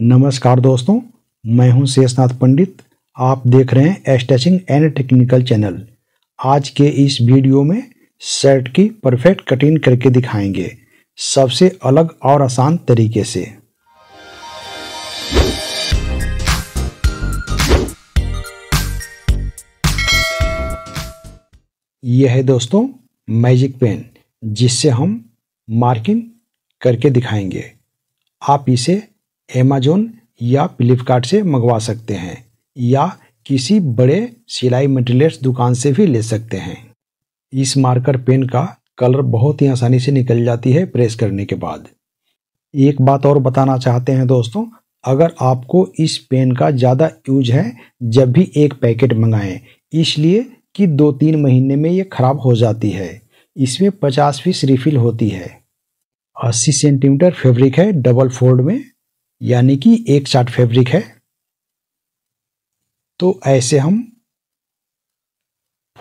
नमस्कार दोस्तों मैं हूं शेषनाथ पंडित आप देख रहे हैं एस्टेचिंग एंड टेक्निकल चैनल आज के इस वीडियो में शर्ट की परफेक्ट कटिंग करके दिखाएंगे सबसे अलग और आसान तरीके से यह है दोस्तों मैजिक पेन जिससे हम मार्किंग करके दिखाएंगे आप इसे एमेजोन या फ्लिपकार्ट से मंगवा सकते हैं या किसी बड़े सिलाई मटेरियल्स दुकान से भी ले सकते हैं इस मार्कर पेन का कलर बहुत ही आसानी से निकल जाती है प्रेस करने के बाद एक बात और बताना चाहते हैं दोस्तों अगर आपको इस पेन का ज़्यादा यूज है जब भी एक पैकेट मंगाएं इसलिए कि दो तीन महीने में ये ख़राब हो जाती है इसमें पचास फीस रिफिल होती है अस्सी सेंटीमीटर फैब्रिक है डबल फोल्ड में यानी कि एक चार्ट फैब्रिक है तो ऐसे हम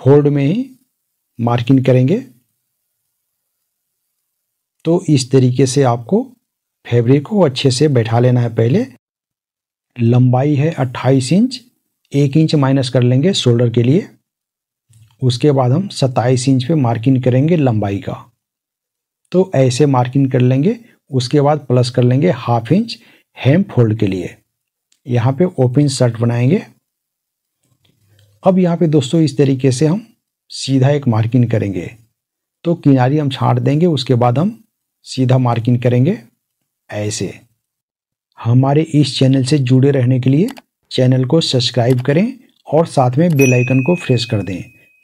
फोल्ड में ही मार्किंग करेंगे तो इस तरीके से आपको फैब्रिक को अच्छे से बैठा लेना है पहले लंबाई है 28 इंच एक इंच माइनस कर लेंगे शोल्डर के लिए उसके बाद हम 27 इंच पे मार्किंग करेंगे लंबाई का तो ऐसे मार्किंग कर लेंगे उसके बाद प्लस कर लेंगे हाफ इंच हेम फोल्ड के लिए यहाँ पे ओपन शर्ट बनाएंगे अब यहाँ पे दोस्तों इस तरीके से हम सीधा एक मार्किंग करेंगे तो किनारी हम छाट देंगे उसके बाद हम सीधा मार्किंग करेंगे ऐसे हमारे इस चैनल से जुड़े रहने के लिए चैनल को सब्सक्राइब करें और साथ में बेल आइकन को फ्रेश कर दें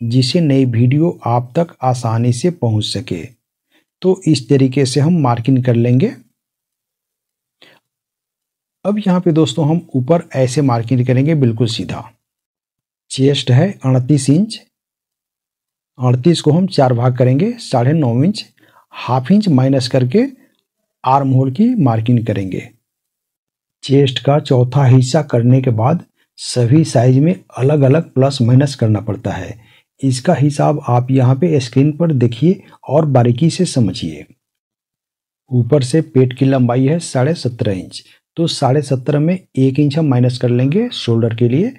जिससे नई वीडियो आप तक आसानी से पहुंच सके तो इस तरीके से हम मार्किंग कर लेंगे अब यहाँ पे दोस्तों हम ऊपर ऐसे मार्किंग करेंगे बिल्कुल सीधा चेस्ट है अड़तीस इंच अड़तीस को हम चार भाग करेंगे साढ़े नौ इंच हाफ इंच माइनस करके आर्म होल की मार्किंग करेंगे चेस्ट का चौथा हिस्सा करने के बाद सभी साइज में अलग अलग प्लस माइनस करना पड़ता है इसका हिसाब आप यहाँ पे स्क्रीन पर देखिए और बारीकी से समझिए ऊपर से पेट की लंबाई है साढ़े सत्रह इंच तो साढ़े सत्रह में एक इंच हम माइनस कर लेंगे शोल्डर के लिए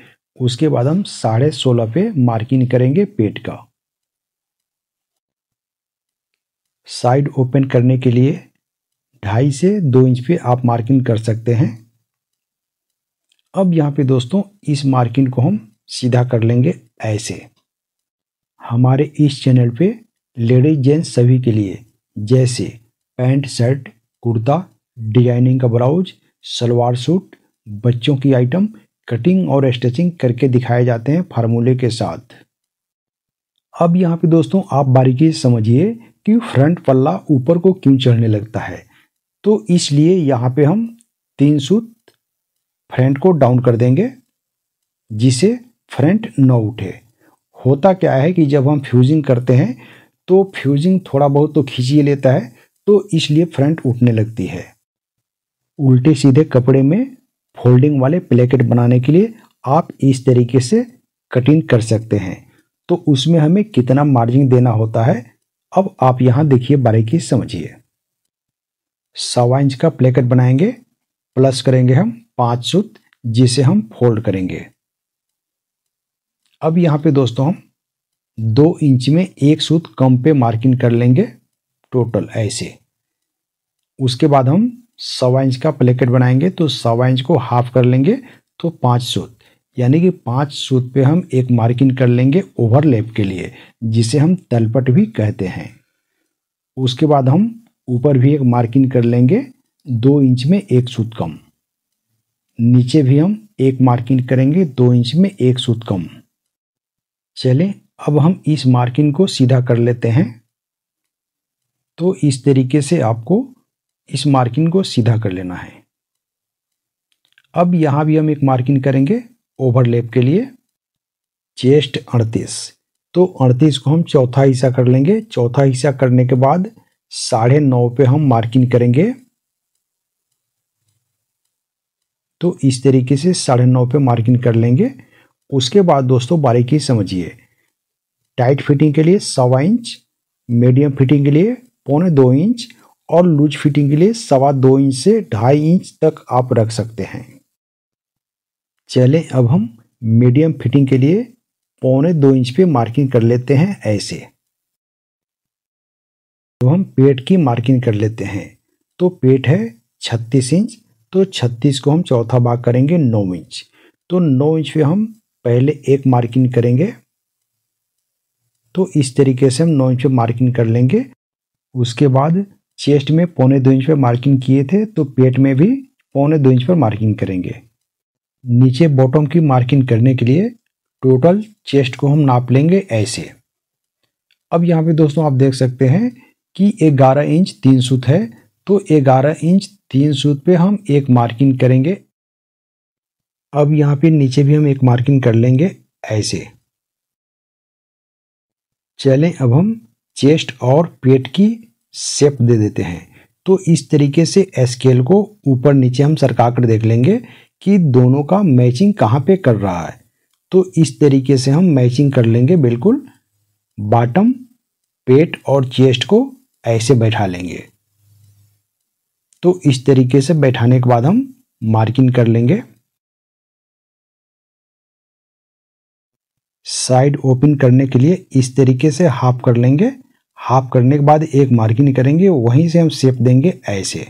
उसके बाद हम साढ़े सोलह पे मार्किंग करेंगे पेट का साइड ओपन करने के लिए ढाई से दो इंच पे आप मार्किंग कर सकते हैं अब यहाँ पे दोस्तों इस मार्किंग को हम सीधा कर लेंगे ऐसे हमारे इस चैनल पे लेडीज जेंट्स सभी के लिए जैसे पैंट शर्ट कुर्ता डिजाइनिंग का ब्लाउज सलवार सूट बच्चों की आइटम कटिंग और स्टिचिंग करके दिखाए जाते हैं फार्मूले के साथ अब यहाँ पे दोस्तों आप बारीकी समझिए कि फ्रंट पल्ला ऊपर को क्यों चढ़ने लगता है तो इसलिए यहाँ पे हम तीन सूत फ्रंट को डाउन कर देंगे जिसे फ्रंट न उठे होता क्या है कि जब हम फ्यूजिंग करते हैं तो फ्यूजिंग थोड़ा बहुत तो खींच लेता है तो इसलिए फ्रंट उठने लगती है उल्टे सीधे कपड़े में फोल्डिंग वाले प्लेकेट बनाने के लिए आप इस तरीके से कटिंग कर सकते हैं तो उसमें हमें कितना मार्जिन देना होता है अब आप यहाँ देखिए बारीकी समझिए सवा इंच का प्लेकेट बनाएंगे प्लस करेंगे हम पांच सूत जिसे हम फोल्ड करेंगे अब यहाँ पे दोस्तों हम दो इंच में एक सूत कम पे मार्किंग कर लेंगे टोटल ऐसे उसके बाद हम सवा इंच का प्लेकेट बनाएंगे तो सवा इंच को हाफ कर लेंगे तो पाँच सूत यानी कि पाँच सूत पे हम एक मार्किंग कर लेंगे ओवरलेप के लिए जिसे हम तलपट भी कहते हैं उसके बाद हम ऊपर भी एक मार्किंग कर लेंगे दो इंच में एक सूत कम नीचे भी हम एक मार्किंग करेंगे दो इंच में एक सूत कम चले अब हम इस मार्किंग को सीधा कर लेते हैं तो इस तरीके से आपको इस मार्किंग को सीधा कर लेना है अब यहाँ भी हम एक मार्किंग करेंगे ओवरलेप के लिए चेस्ट अड़तीस तो अड़तीस को हम चौथा हिस्सा कर लेंगे चौथा हिस्सा करने के बाद साढ़े नौ पे हम मार्किंग करेंगे तो इस तरीके से साढ़े नौ पे मार्किंग कर लेंगे उसके बाद दोस्तों बारीकी समझिए टाइट फिटिंग के लिए सवा इंच मीडियम फिटिंग के लिए पौने दो इंच और लूज फिटिंग के लिए सवा दो इंच से ढाई इंच तक आप रख सकते हैं चले अब हम मीडियम फिटिंग के लिए पौने दो इंच पे मार्किंग कर लेते हैं ऐसे तो हम पेट की मार्किंग कर लेते हैं तो पेट है छत्तीस इंच तो छत्तीस को हम चौथा भाग करेंगे नौ इंच तो नौ इंच पे हम पहले एक मार्किंग करेंगे तो इस तरीके से हम नौ इंच पे मार्किंग कर लेंगे उसके बाद चेस्ट में पौने दो इंच पर मार्किंग किए थे तो पेट में भी पौने दो इंच पर मार्किंग करेंगे नीचे बॉटम की मार्किंग करने के लिए टोटल चेस्ट को हम नाप लेंगे ऐसे अब यहाँ पे दोस्तों आप देख सकते हैं कि ग्यारह इंच तीन सूत है तो ग्यारह इंच तीन सूत पे हम एक मार्किंग करेंगे अब यहाँ पे नीचे भी हम एक मार्किंग कर लेंगे ऐसे चलें अब हम चेस्ट और पेट की सेप दे देते हैं तो इस तरीके से स्केल को ऊपर नीचे हम सरका कर देख लेंगे कि दोनों का मैचिंग कहाँ पे कर रहा है तो इस तरीके से हम मैचिंग कर लेंगे बिल्कुल बॉटम पेट और चेस्ट को ऐसे बैठा लेंगे तो इस तरीके से बैठाने के बाद हम मार्किंग कर लेंगे साइड ओपन करने के लिए इस तरीके से हाफ कर लेंगे हाफ करने के बाद एक मार्किंग करेंगे वहीं से हम सेप देंगे ऐसे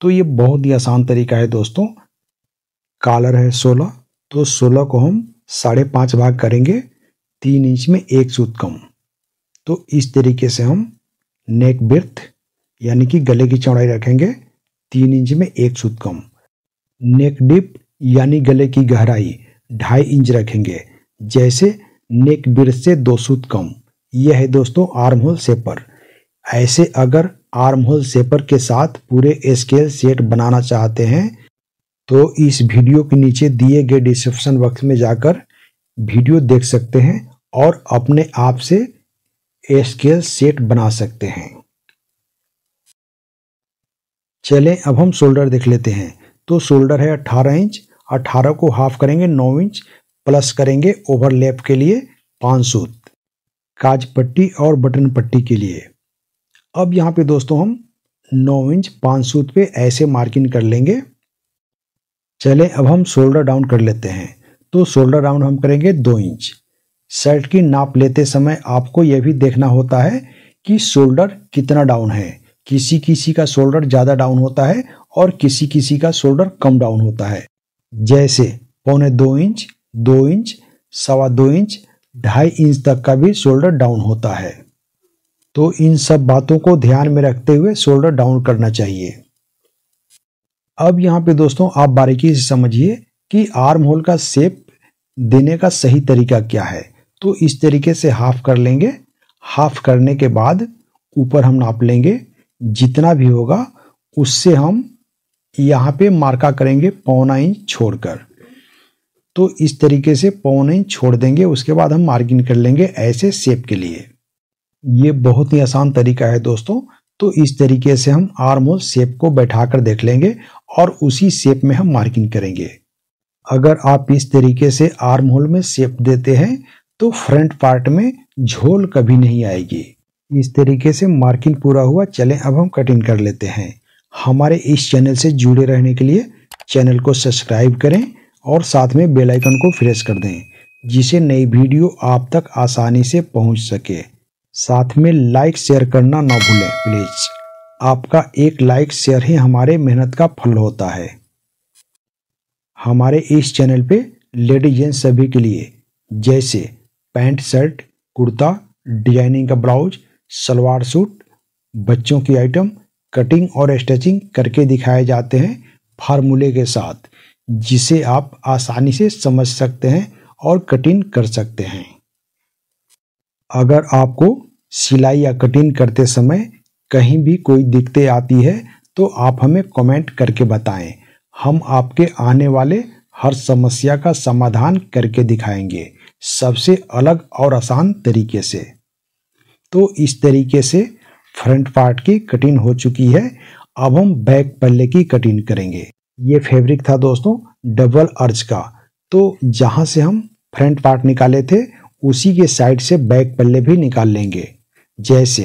तो ये बहुत ही आसान तरीका है दोस्तों कालर है सोलह तो सोलह को हम साढ़े पाँच भाग करेंगे तीन इंच में एक सूत कम तो इस तरीके से हम नेक बिर्थ यानी कि गले की चौड़ाई रखेंगे तीन इंच में एक सूत कम नेक डिप यानी गले की गहराई ढाई इंच रखेंगे जैसे नेक बिर्थ से दो सूत कम यह है दोस्तों आर्म होल सेपर ऐसे अगर आर्म होल सेपर के साथ पूरे स्केल सेट बनाना चाहते हैं तो इस वीडियो के नीचे दिए गए डिस्क्रिप्शन बॉक्स में जाकर वीडियो देख सकते हैं और अपने आप से स्केल सेट बना सकते हैं चलें अब हम शोल्डर देख लेते हैं तो शोल्डर है 18 इंच 18 को हाफ करेंगे 9 इंच प्लस करेंगे ओवरलैप के लिए 500 काज पट्टी और बटन पट्टी के लिए अब यहाँ पे दोस्तों हम 9 इंच पाँच सूत पे ऐसे मार्किंग कर लेंगे चले अब हम शोल्डर डाउन कर लेते हैं तो शोल्डर डाउन हम करेंगे दो इंच शर्ट की नाप लेते समय आपको यह भी देखना होता है कि शोल्डर कितना डाउन है किसी किसी का शोल्डर ज़्यादा डाउन होता है और किसी किसी का शोल्डर कम डाउन होता है जैसे पौने दो इंच दो इंच सवा दो इंच ढाई इंच तक का भी शोल्डर डाउन होता है तो इन सब बातों को ध्यान में रखते हुए शोल्डर डाउन करना चाहिए अब यहाँ पे दोस्तों आप बारीकी से समझिए कि आर्म होल का सेप देने का सही तरीका क्या है तो इस तरीके से हाफ कर लेंगे हाफ करने के बाद ऊपर हम नाप लेंगे जितना भी होगा उससे हम यहाँ पे मार्का करेंगे पौना इंच छोड़कर तो इस तरीके से पौन इंच छोड़ देंगे उसके बाद हम मार्किंग कर लेंगे ऐसे सेप के लिए ये बहुत ही आसान तरीका है दोस्तों तो इस तरीके से हम आर्म होल सेप को बैठा कर देख लेंगे और उसी सेप में हम मार्किंग करेंगे अगर आप इस तरीके से आर्म होल में सेप देते हैं तो फ्रंट पार्ट में झोल कभी नहीं आएगी इस तरीके से मार्किंग पूरा हुआ चलें अब हम कटिंग कर लेते हैं हमारे इस चैनल से जुड़े रहने के लिए चैनल को सब्सक्राइब करें और साथ में बेल आइकन को प्रेस कर दें जिसे नई वीडियो आप तक आसानी से पहुंच सके साथ में लाइक शेयर करना ना भूलें प्लीज़ आपका एक लाइक शेयर ही हमारे मेहनत का फल होता है हमारे इस चैनल पे लेडीज जेंट्स सभी के लिए जैसे पैंट शर्ट कुर्ता डिजाइनिंग का ब्लाउज सलवार सूट बच्चों की आइटम कटिंग और स्ट्रेचिंग करके दिखाए जाते हैं फार्मूले के साथ जिसे आप आसानी से समझ सकते हैं और कटिंग कर सकते हैं अगर आपको सिलाई या कटिंग करते समय कहीं भी कोई दिक्कतें आती है तो आप हमें कमेंट करके बताएं हम आपके आने वाले हर समस्या का समाधान करके दिखाएंगे सबसे अलग और आसान तरीके से तो इस तरीके से फ्रंट पार्ट की कटिंग हो चुकी है अब हम बैक पल्ले की कटिंग करेंगे ये फैब्रिक था दोस्तों डबल अर्ज का तो जहाँ से हम फ्रंट पार्ट निकाले थे उसी के साइड से बैक पल्ले भी निकाल लेंगे जैसे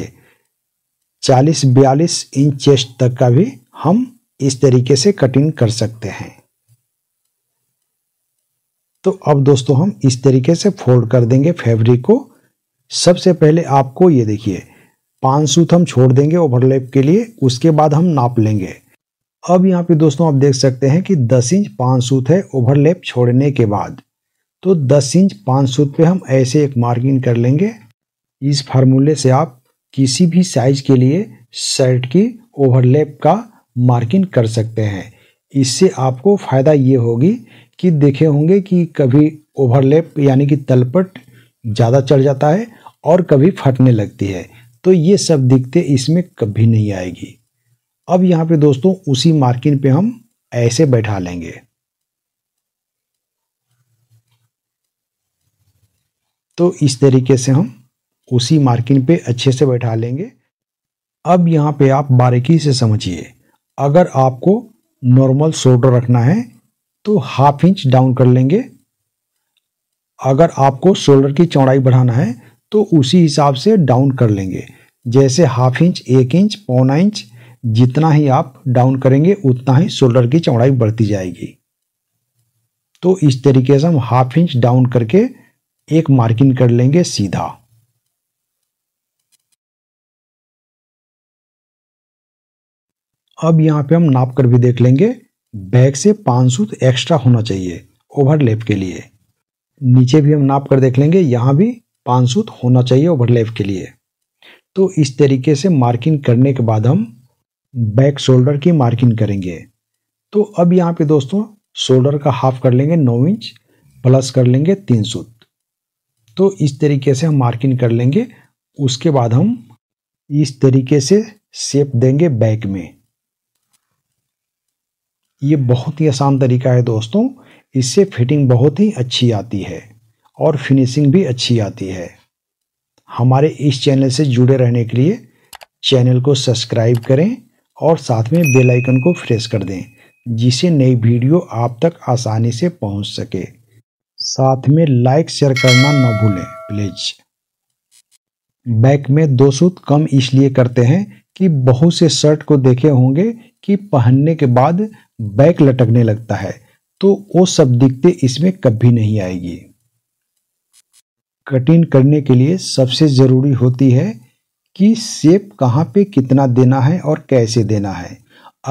40 बयालीस इंच चेस्ट तक का भी हम इस तरीके से कटिंग कर सकते हैं तो अब दोस्तों हम इस तरीके से फोल्ड कर देंगे फैब्रिक को सबसे पहले आपको ये देखिए पांच सूत हम छोड़ देंगे ओवरलेप के लिए उसके बाद हम नाप लेंगे अब यहाँ पे दोस्तों आप देख सकते हैं कि 10 इंच पाँच सूत है ओवरलेप छोड़ने के बाद तो 10 इंच पाँच सूत पे हम ऐसे एक मार्किंग कर लेंगे इस फार्मूले से आप किसी भी साइज के लिए शर्ट की ओवरलेप का मार्किंग कर सकते हैं इससे आपको फ़ायदा ये होगी कि देखे होंगे कि कभी ओवरलेप यानी कि तलपट ज़्यादा चढ़ जाता है और कभी फटने लगती है तो ये सब दिखते इसमें कभी नहीं आएगी अब यहां पे दोस्तों उसी मार्किन पे हम ऐसे बैठा लेंगे तो इस तरीके से हम उसी मार्किन पे अच्छे से बैठा लेंगे अब यहां पे आप बारीकी से समझिए अगर आपको नॉर्मल शोल्डर रखना है तो हाफ इंच डाउन कर लेंगे अगर आपको शोल्डर की चौड़ाई बढ़ाना है तो उसी हिसाब से डाउन कर लेंगे जैसे हाफ इंच एक इंच पौना इंच जितना ही आप डाउन करेंगे उतना ही शोल्डर की चौड़ाई बढ़ती जाएगी तो इस तरीके से हम हाफ इंच डाउन करके एक मार्किंग कर लेंगे सीधा अब यहां पे हम नाप कर भी देख लेंगे बैक से पांच सूत एक्स्ट्रा होना चाहिए ओवरलेप के लिए नीचे भी हम नाप कर देख लेंगे यहां भी पांच सूत होना चाहिए ओवरलेप के लिए तो इस तरीके से मार्किंग करने के बाद हम बैक शोल्डर की मार्किंग करेंगे तो अब यहाँ पे दोस्तों शोल्डर का हाफ कर लेंगे नौ इंच प्लस कर लेंगे तीन सूत तो इस तरीके से हम मार्किंग कर लेंगे उसके बाद हम इस तरीके से शेप देंगे बैक में ये बहुत ही आसान तरीका है दोस्तों इससे फिटिंग बहुत ही अच्छी आती है और फिनिशिंग भी अच्छी आती है हमारे इस चैनल से जुड़े रहने के लिए चैनल को सब्सक्राइब करें और साथ में बेल आइकन को प्रेस कर दें जिससे नई वीडियो आप तक आसानी से पहुंच सके साथ में लाइक शेयर करना न भूलें प्लीज बैक में दो सूत कम इसलिए करते हैं कि बहुत से शर्ट को देखे होंगे कि पहनने के बाद बैक लटकने लगता है तो वो सब दिखते इसमें कभी नहीं आएगी कटिंग करने के लिए सबसे ज़रूरी होती है कि सेब कहाँ पे कितना देना है और कैसे देना है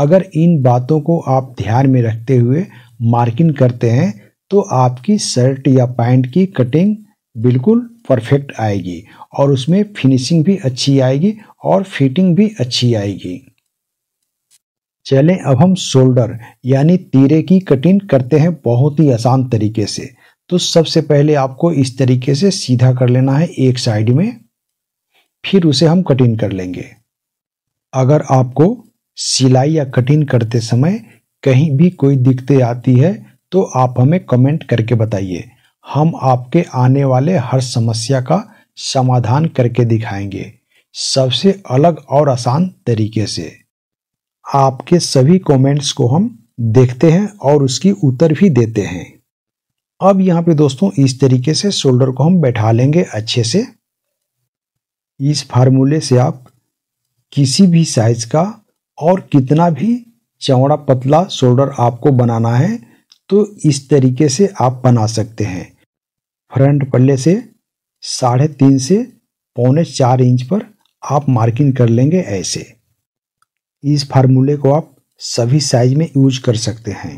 अगर इन बातों को आप ध्यान में रखते हुए मार्किंग करते हैं तो आपकी शर्ट या पैंट की कटिंग बिल्कुल परफेक्ट आएगी और उसमें फिनिशिंग भी अच्छी आएगी और फिटिंग भी अच्छी आएगी चलें अब हम शोल्डर यानी तीरे की कटिंग करते हैं बहुत ही आसान तरीके से तो सबसे पहले आपको इस तरीके से सीधा कर लेना है एक साइड में फिर उसे हम कटिंग कर लेंगे अगर आपको सिलाई या कटिंग करते समय कहीं भी कोई दिक्कतें आती है तो आप हमें कमेंट करके बताइए हम आपके आने वाले हर समस्या का समाधान करके दिखाएंगे सबसे अलग और आसान तरीके से आपके सभी कमेंट्स को हम देखते हैं और उसकी उत्तर भी देते हैं अब यहाँ पे दोस्तों इस तरीके से शोल्डर को हम बैठा लेंगे अच्छे से इस फार्मूले से आप किसी भी साइज का और कितना भी चौड़ा पतला शोल्डर आपको बनाना है तो इस तरीके से आप बना सकते हैं फ्रंट पल्ले से साढ़े तीन से पौने चार इंच पर आप मार्किंग कर लेंगे ऐसे इस फार्मूले को आप सभी साइज में यूज कर सकते हैं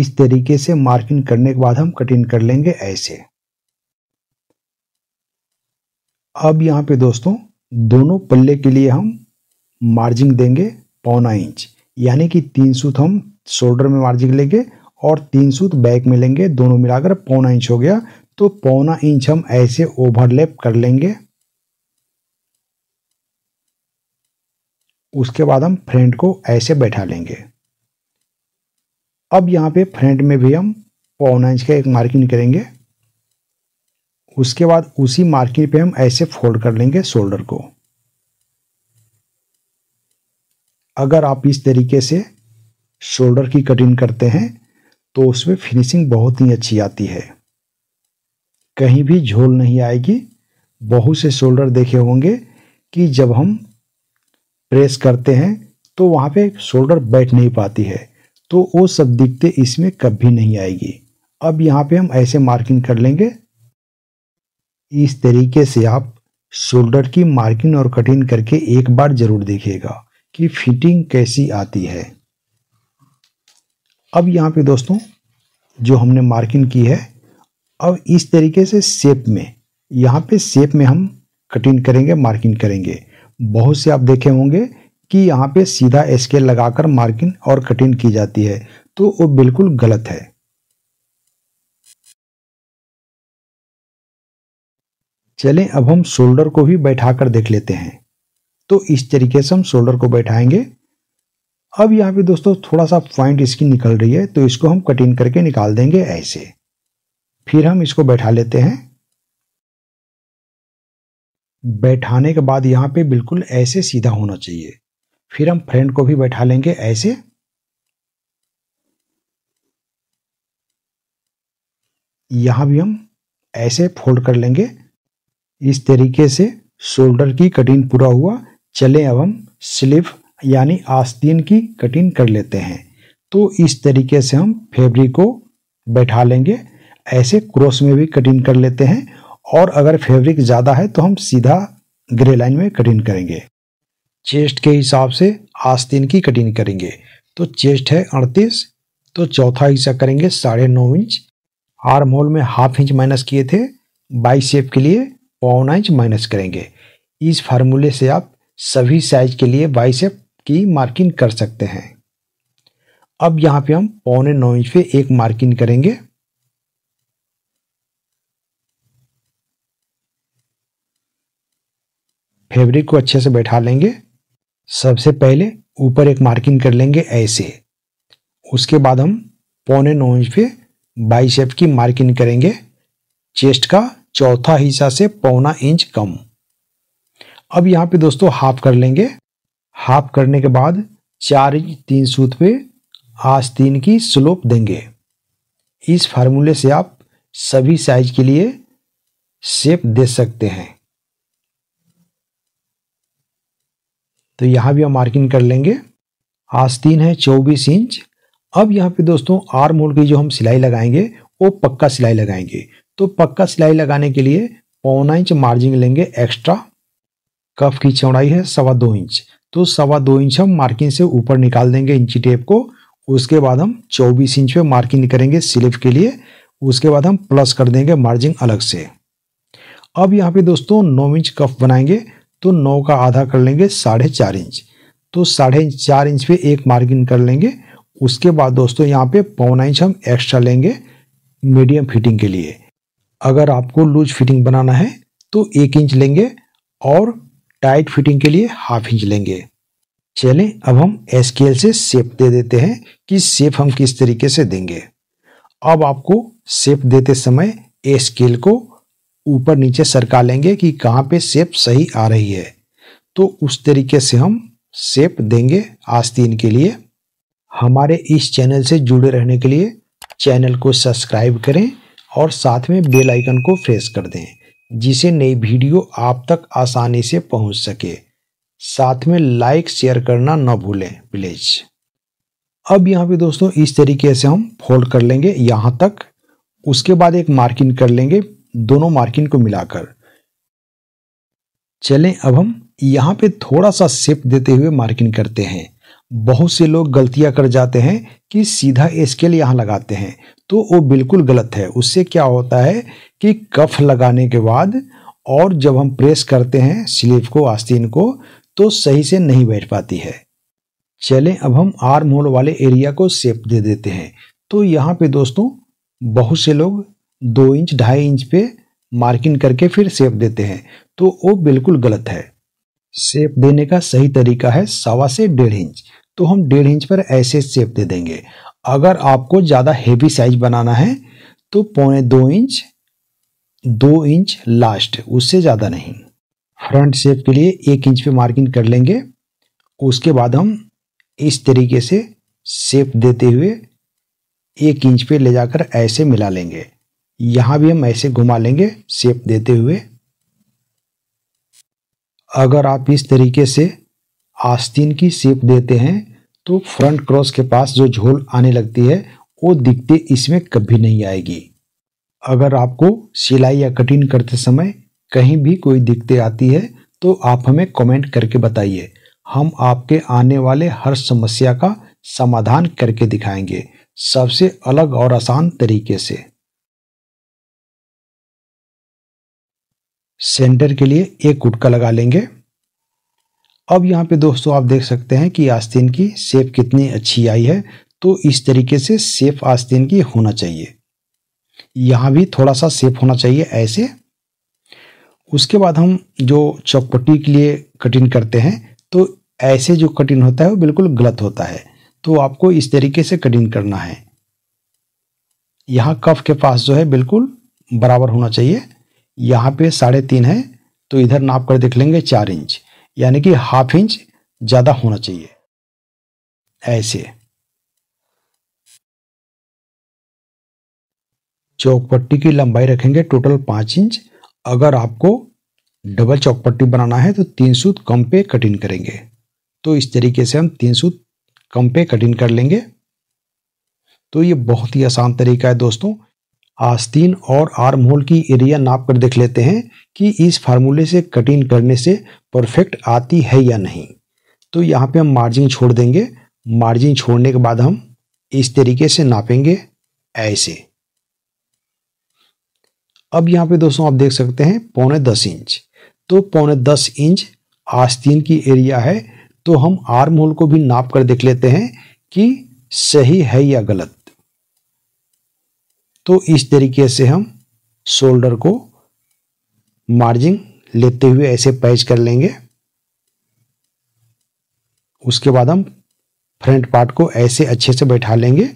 इस तरीके से मार्किंग करने के बाद हम कटिंग कर लेंगे ऐसे अब यहाँ पे दोस्तों दोनों पल्ले के लिए हम मार्जिंग देंगे पौना इंच यानी कि तीन सूत हम शोल्डर में मार्जिंग लेंगे और तीन सूत बैक में लेंगे दोनों मिलाकर पौना इंच हो गया तो पौना इंच हम ऐसे ओवरलैप कर लेंगे उसके बाद हम फ्रंट को ऐसे बैठा लेंगे अब यहाँ पे फ्रंट में भी हम पौना इंच का एक मार्किंग करेंगे उसके बाद उसी मार्किंग पे हम ऐसे फोल्ड कर लेंगे शोल्डर को अगर आप इस तरीके से शोल्डर की कटिंग करते हैं तो उसमें फिनिशिंग बहुत ही अच्छी आती है कहीं भी झोल नहीं आएगी बहुत से शोल्डर देखे होंगे कि जब हम प्रेस करते हैं तो वहाँ पे शोल्डर बैठ नहीं पाती है तो वो सब दिखते इसमें कभी नहीं आएगी अब यहाँ पे हम ऐसे मार्किंग कर लेंगे इस तरीके से आप शोल्डर की मार्किंग और कटिंग करके एक बार जरूर देखिएगा कि फिटिंग कैसी आती है अब यहाँ पे दोस्तों जो हमने मार्किंग की है अब इस तरीके से शेप में यहाँ पे शेप में हम कटिंग करेंगे मार्किंग करेंगे बहुत से आप देखे होंगे कि यहाँ पे सीधा स्केल लगाकर मार्किंग और कटिंग की जाती है तो वो बिल्कुल गलत है चलें अब हम शोल्डर को भी बैठा कर देख लेते हैं तो इस तरीके से हम शोल्डर को बैठाएंगे अब यहाँ पे दोस्तों थोड़ा सा पॉइंट इसकी निकल रही है तो इसको हम कटिंग करके निकाल देंगे ऐसे फिर हम इसको बैठा लेते हैं बैठाने के बाद यहाँ पे बिल्कुल ऐसे सीधा होना चाहिए फिर हम फ्रेंड को भी बैठा लेंगे ऐसे यहां भी हम ऐसे फोल्ड कर लेंगे इस तरीके से शोल्डर की कटिंग पूरा हुआ चले अब हम स्लीव यानी आस्तीन की कटिंग कर लेते हैं तो इस तरीके से हम फेब्रिक को बैठा लेंगे ऐसे क्रॉस में भी कटिंग कर लेते हैं और अगर फैब्रिक ज़्यादा है तो हम सीधा ग्रे लाइन में कटिंग करेंगे चेस्ट के हिसाब से आस्तीन की कटिंग करेंगे तो चेस्ट है अड़तीस तो चौथा हिस्सा करेंगे साढ़े नौ इंच आर मोल में हाफ इंच माइनस किए थे बाई सेप के लिए पौनाइज माइनस करेंगे इस फार्मूले से आप सभी साइज के लिए बाइसेप की मार्किंग कर सकते हैं अब यहाँ पे हम पौने नौ इंच पे एक मार्किंग करेंगे फैब्रिक को अच्छे से बैठा लेंगे सबसे पहले ऊपर एक मार्किंग कर लेंगे ऐसे उसके बाद हम पौने नौ इंच पे बाइसेप की मार्किंग करेंगे चेस्ट का चौथा हिस्सा से पौना इंच कम अब यहाँ पे दोस्तों हाफ कर लेंगे हाफ करने के बाद चार इंच तीन सूत पे आज तीन की स्लोप देंगे इस फार्मूले से आप सभी साइज के लिए शेप दे सकते हैं तो यहाँ भी हम मार्किंग कर लेंगे आस्तीन है चौबीस इंच अब यहाँ पे दोस्तों आर मोल की जो हम सिलाई लगाएंगे वो पक्का सिलाई लगाएंगे तो पक्का सिलाई लगाने के लिए पौना इंच मार्जिन लेंगे एक्स्ट्रा कफ की चौड़ाई है सवा दो इंच तो सवा दो इंच हम मार्किंग से ऊपर निकाल देंगे इंची टेप को उसके बाद हम चौबीस इंच पे मार्किंग करेंगे स्लिप के लिए उसके बाद हम प्लस कर देंगे मार्जिन अलग से अब यहाँ पे दोस्तों नौ इंच कफ बनाएंगे तो नौ का आधा कर लेंगे साढ़े चार इंच तो साढ़े चार इंच पे एक मार्किंग कर लेंगे उसके बाद दोस्तों यहाँ पे पौना इंच हम एक्स्ट्रा लेंगे मीडियम फिटिंग के लिए अगर आपको लूज फिटिंग बनाना है तो एक इंच लेंगे और टाइट फिटिंग के लिए हाफ इंच लेंगे चलें अब हम स्केल से सेप दे देते हैं कि सेप हम किस तरीके से देंगे अब आपको सेप देते समय स्केल को ऊपर नीचे सरका लेंगे कि कहाँ पे सेप सही आ रही है तो उस तरीके से हम सेप देंगे आस्तीन के लिए हमारे इस चैनल से जुड़े रहने के लिए चैनल को सब्सक्राइब करें और साथ में बेल आइकन को प्रेस कर दें जिसे नई वीडियो आप तक आसानी से पहुंच सके साथ में लाइक शेयर करना ना भूलें प्लीज अब यहाँ पे दोस्तों इस तरीके से हम फोल्ड कर लेंगे यहाँ तक उसके बाद एक मार्किंग कर लेंगे दोनों मार्किंग को मिलाकर चलें अब हम यहाँ पे थोड़ा सा सेप देते हुए मार्किंग करते हैं बहुत से लोग गलतियां कर जाते हैं कि सीधा स्केल यहाँ लगाते हैं तो वो बिल्कुल गलत है उससे क्या होता है कि कफ लगाने के बाद और जब हम प्रेस करते हैं स्लीव को आस्तीन को तो सही से नहीं बैठ पाती है चलें अब हम आर्म होल वाले एरिया को सेप दे देते हैं तो यहाँ पे दोस्तों बहुत से लोग दो इंच ढाई इंच पे मार्किंग करके फिर सेप देते हैं तो वो बिल्कुल गलत है सेप देने का सही तरीका है सवा से डेढ़ इंच तो हम डेढ़ इंच पर ऐसे सेप दे देंगे अगर आपको ज़्यादा हेवी साइज बनाना है तो पौने दो इंच दो इंच लास्ट उससे ज़्यादा नहीं फ्रंट सेप के लिए एक इंच पे मार्किंग कर लेंगे उसके बाद हम इस तरीके से सेप देते हुए एक इंच पे ले जाकर ऐसे मिला लेंगे यहाँ भी हम ऐसे घुमा लेंगे सेप देते हुए अगर आप इस तरीके से आस्तीन की शेप देते हैं तो फ्रंट क्रॉस के पास जो झोल आने लगती है वो दिखते इसमें कभी नहीं आएगी अगर आपको सिलाई या कटिंग करते समय कहीं भी कोई दिखते आती है तो आप हमें कमेंट करके बताइए हम आपके आने वाले हर समस्या का समाधान करके दिखाएंगे सबसे अलग और आसान तरीके से सेंटर के लिए एक कुटका लगा लेंगे अब यहाँ पे दोस्तों आप देख सकते हैं कि आस्तीन की सेप कितनी अच्छी आई है तो इस तरीके से सेप आस्तीन की होना चाहिए यहाँ भी थोड़ा सा सेप होना चाहिए ऐसे उसके बाद हम जो चौकपट्टी के लिए कटिंग करते हैं तो ऐसे जो कटिंग होता है वो बिल्कुल गलत होता है तो आपको इस तरीके से कटिंग करना है यहाँ कफ के पास जो है बिल्कुल बराबर होना चाहिए यहाँ पे साढ़े तीन है तो इधर नाप कर देख लेंगे चार इंच यानी कि हाफ इंच ज़्यादा होना चाहिए ऐसे चौकपट्टी की लंबाई रखेंगे टोटल पांच इंच अगर आपको डबल चौकपट्टी बनाना है तो तीन सूत कम पे कटिंग करेंगे तो इस तरीके से हम तीन सूत कम पे कटिंग कर लेंगे तो ये बहुत ही आसान तरीका है दोस्तों आस्तीन और आर्म होल की एरिया नाप कर देख लेते हैं कि इस फार्मूले से कटिंग करने से परफेक्ट आती है या नहीं तो यहाँ पे हम मार्जिन छोड़ देंगे मार्जिन छोड़ने के बाद हम इस तरीके से नापेंगे ऐसे अब यहाँ पे दोस्तों आप देख सकते हैं पौने दस इंच तो पौने दस इंच आस्तीन की एरिया है तो हम आर्म होल को भी नाप कर देख लेते हैं कि सही है या गलत तो इस तरीके से हम शोल्डर को मार्जिन लेते हुए ऐसे पैच कर लेंगे उसके बाद हम फ्रंट पार्ट को ऐसे अच्छे से बैठा लेंगे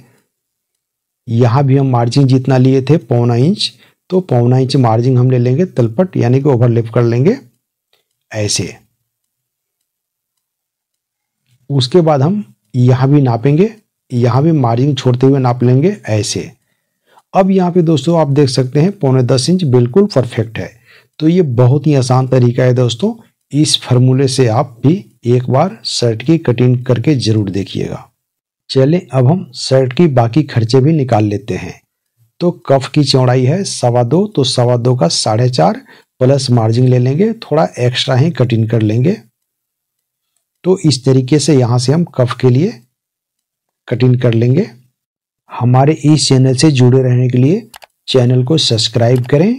यहाँ भी हम मार्जिन जितना लिए थे पौना इंच तो पौना इंच मार्जिन हम ले लेंगे तलपट यानी कि ओवरलेप कर लेंगे ऐसे उसके बाद हम यहाँ भी नापेंगे यहाँ भी मार्जिन छोड़ते हुए नाप लेंगे ऐसे अब यहाँ पे दोस्तों आप देख सकते हैं पौने दस इंच बिल्कुल परफेक्ट है तो ये बहुत ही आसान तरीका है दोस्तों इस फॉर्मूले से आप भी एक बार शर्ट की कटिंग करके ज़रूर देखिएगा चले अब हम शर्ट की बाकी खर्चे भी निकाल लेते हैं तो कफ की चौड़ाई है सवा दो तो सवा दो का साढ़े चार प्लस मार्जिन ले लेंगे थोड़ा एक्स्ट्रा ही कटिंग कर लेंगे तो इस तरीके से यहाँ से हम कफ के लिए कटिंग कर लेंगे हमारे इस चैनल से जुड़े रहने के लिए चैनल को सब्सक्राइब करें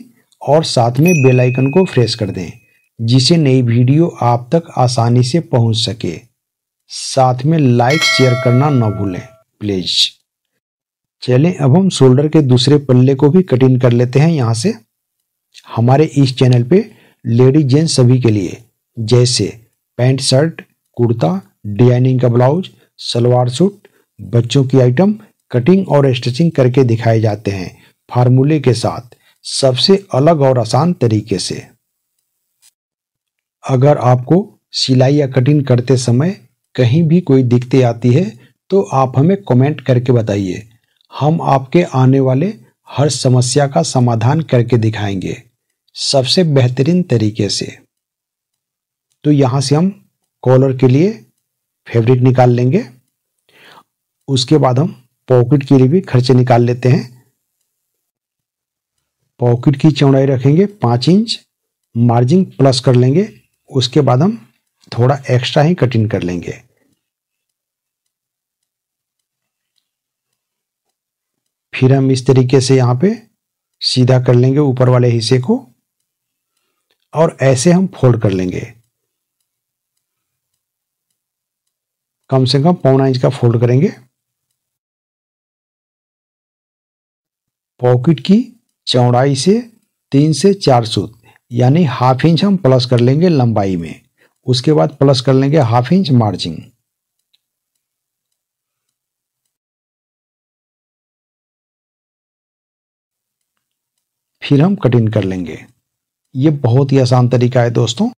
और साथ में बेल आइकन को प्रेस कर दें जिसे नई वीडियो आप तक आसानी से पहुंच सके साथ में लाइक शेयर करना ना भूलें प्लीज चलें अब हम शोल्डर के दूसरे पल्ले को भी कटिंग कर लेते हैं यहाँ से हमारे इस चैनल पे लेडीज जेंट्स सभी के लिए जैसे पैंट शर्ट कुर्ता डिजाइनिंग का ब्लाउज सलवार सूट बच्चों की आइटम कटिंग और स्टिचिंग करके दिखाए जाते हैं फार्मूले के साथ सबसे अलग और आसान तरीके से अगर आपको सिलाई या कटिंग करते समय कहीं भी कोई दिक्कतें आती है तो आप हमें कमेंट करके बताइए हम आपके आने वाले हर समस्या का समाधान करके दिखाएंगे सबसे बेहतरीन तरीके से तो यहाँ से हम कॉलर के लिए फैब्रिक निकाल लेंगे उसके बाद हम पॉकेट के लिए भी खर्चे निकाल लेते हैं पॉकेट की चौड़ाई रखेंगे पाँच इंच मार्जिन प्लस कर लेंगे उसके बाद हम थोड़ा एक्स्ट्रा ही कटिंग कर लेंगे फिर हम इस तरीके से यहाँ पे सीधा कर लेंगे ऊपर वाले हिस्से को और ऐसे हम फोल्ड कर लेंगे कम से कम पौना इंच का फोल्ड करेंगे पॉकेट की चौड़ाई से तीन से चार सूत यानी हाफ इंच हम प्लस कर लेंगे लंबाई में उसके बाद प्लस कर लेंगे हाफ इंच मार्जिन फिर हम कटिंग कर लेंगे ये बहुत ही आसान तरीका है दोस्तों